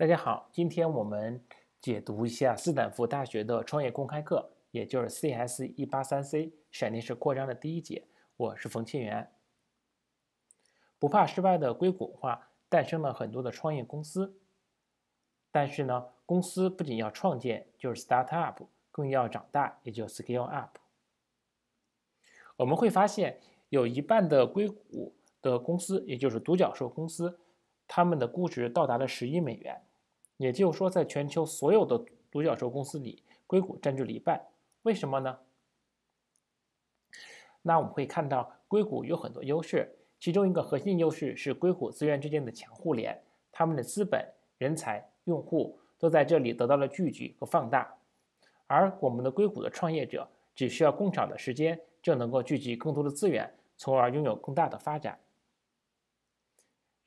大家好，今天我们解读一下斯坦福大学的创业公开课，也就是 CS 一八三 C 闪电式扩张的第一节。我是冯清源。不怕失败的硅谷化诞生了很多的创业公司，但是呢，公司不仅要创建，就是 start up，更要长大，也就 scale up。我们会发现，有一半的硅谷的公司，也就是独角兽公司，他们的估值到达了十亿美元。也就是说，在全球所有的独角兽公司里，硅谷占据了一半。为什么呢？那我们可以看到，硅谷有很多优势，其中一个核心优势是硅谷资源之间的强互联，他们的资本、人才、用户都在这里得到了聚集和放大。而我们的硅谷的创业者，只需要更少的时间，就能够聚集更多的资源，从而拥有更大的发展。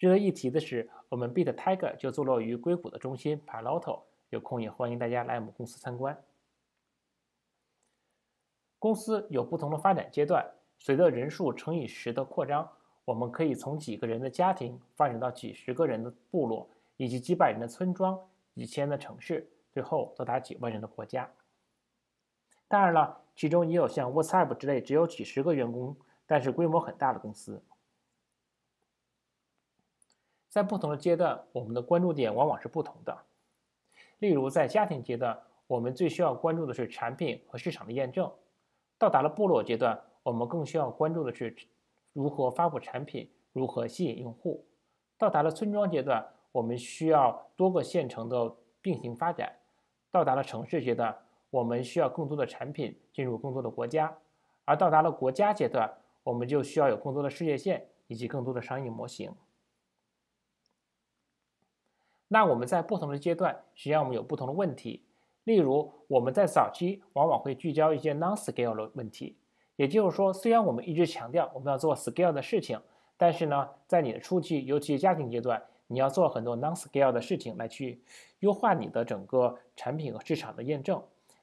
值得一提的是，我们 Beat Tiger 就坐落于硅谷的中心 Palo l 罗 t o 有空也欢迎大家来我们公司参观。公司有不同的发展阶段，随着人数乘以十的扩张，我们可以从几个人的家庭发展到几十个人的部落，以及几百人的村庄、几千的城市，最后到达几万人的国家。当然了，其中也有像 WhatsApp 之类只有几十个员工，但是规模很大的公司。在不同的阶段，我们的关注点往往是不同的。例如，在家庭阶段，我们最需要关注的是产品和市场的验证；到达了部落阶段，我们更需要关注的是如何发布产品、如何吸引用户；到达了村庄阶段，我们需要多个县城的并行发展；到达了城市阶段，我们需要更多的产品进入更多的国家；而到达了国家阶段，我们就需要有更多的事业线以及更多的商业模型。那我们在不同的阶段，实际上我们有不同的问题。例如，我们在早期往往会聚焦一些 non-scale 的问题，也就是说，虽然我们一直强调我们要做 scale 的事情，但是呢，在你的初期，尤其是家庭阶段，你要做很多 non-scale 的事情来去优化你的整个产品和市场的验证。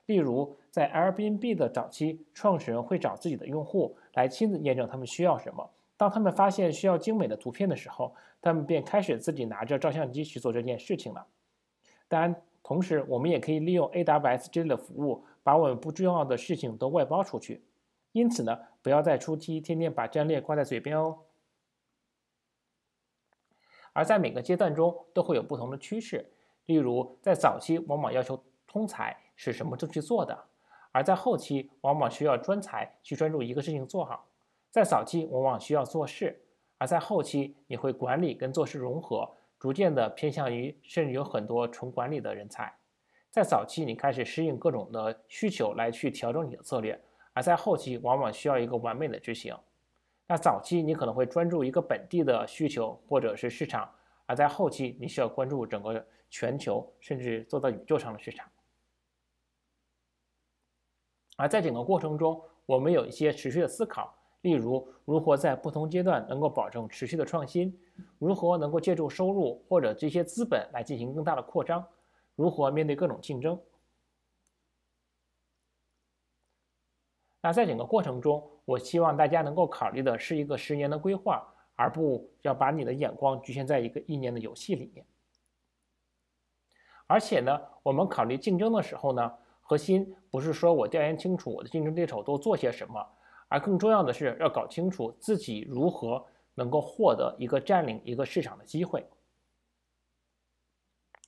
例如，在 Airbnb 的早期，创始人会找自己的用户来亲自验证他们需要什么。当他们发现需要精美的图片的时候，他们便开始自己拿着照相机去做这件事情了。当然，同时我们也可以利用 AWS 之类的服务，把我们不重要的事情都外包出去。因此呢，不要在初期天天把战略挂在嘴边哦。而在每个阶段中都会有不同的趋势，例如在早期往往要求通才是什么都去做的，而在后期往往需要专才去专注一个事情做好。在早期往往需要做事，而在后期你会管理跟做事融合，逐渐的偏向于甚至有很多纯管理的人才。在早期你开始适应各种的需求来去调整你的策略，而在后期往往需要一个完美的执行。那早期你可能会专注一个本地的需求或者是市场，而在后期你需要关注整个全球甚至做到宇宙上的市场。而在整个过程中，我们有一些持续的思考。例如，如何在不同阶段能够保证持续的创新？如何能够借助收入或者这些资本来进行更大的扩张？如何面对各种竞争？那在整个过程中，我希望大家能够考虑的是一个十年的规划，而不要把你的眼光局限在一个一年的游戏里面。而且呢，我们考虑竞争的时候呢，核心不是说我调研清楚我的竞争对手都做些什么。而更重要的是，要搞清楚自己如何能够获得一个占领一个市场的机会。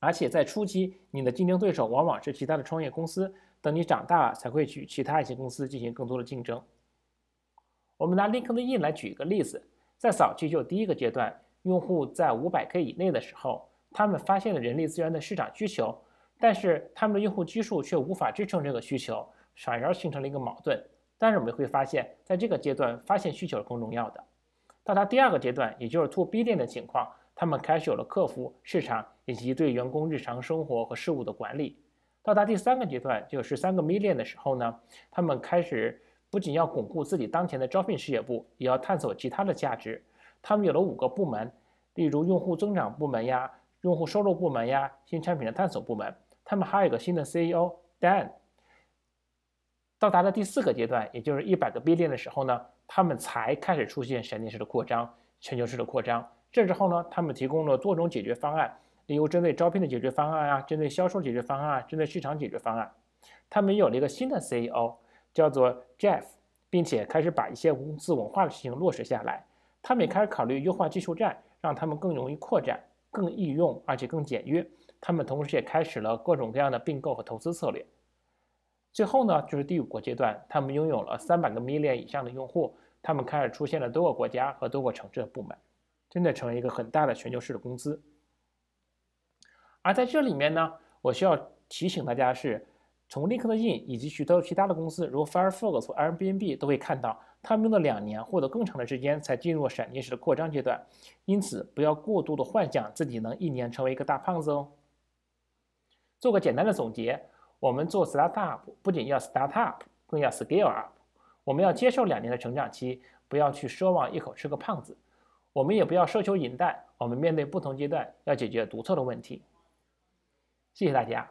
而且在初期，你的竞争对手往往是其他的创业公司。等你长大了，才会去其他一些公司进行更多的竞争。我们拿 Linked In 来举一个例子，在早期就第一个阶段，用户在 500k 以内的时候，他们发现了人力资源的市场需求，但是他们的用户基数却无法支撑这个需求，反而形成了一个矛盾。但是我们会发现，在这个阶段，发现需求是更重要的。到达第二个阶段，也就是 To B 店的情况，他们开始有了客服市场以及对员工日常生活和事务的管理。到达第三个阶段，就是三个 Million 的时候呢，他们开始不仅要巩固自己当前的招聘事业部，也要探索其他的价值。他们有了五个部门，例如用户增长部门呀、用户收入部门呀、新产品的探索部门。他们还有一个新的 CEO Dan。到达了第四个阶段，也就是一百个 B 链的时候呢，他们才开始出现闪电式的扩张、全球式的扩张。这时候呢，他们提供了多种解决方案，例如针对招聘的解决方案啊，针对销售解决方案，针对市场解决方案。他们有了一个新的 CEO，叫做 Jeff，并且开始把一些公司文化的事情落实下来。他们也开始考虑优化技术栈，让他们更容易扩展、更易用，而且更简约。他们同时也开始了各种各样的并购和投资策略。最后呢，就是第五个阶段，他们拥有了三百个 million 以上的用户，他们开始出现了多个国家和多个城市的部门，真的成为一个很大的全球式的公司。而在这里面呢，我需要提醒大家是，从 LinkedIn 以及许多其他的公司如 Firefox 和 Airbnb 都会看到，他们用了两年或者更长的时间才进入闪电式的扩张阶段，因此不要过度的幻想自己能一年成为一个大胖子哦。做个简单的总结。我们做 startup 不仅要 start up，更要 scale up。我们要接受两年的成长期，不要去奢望一口吃个胖子。我们也不要奢求赢蛋，我们面对不同阶段要解决独特的问题。谢谢大家。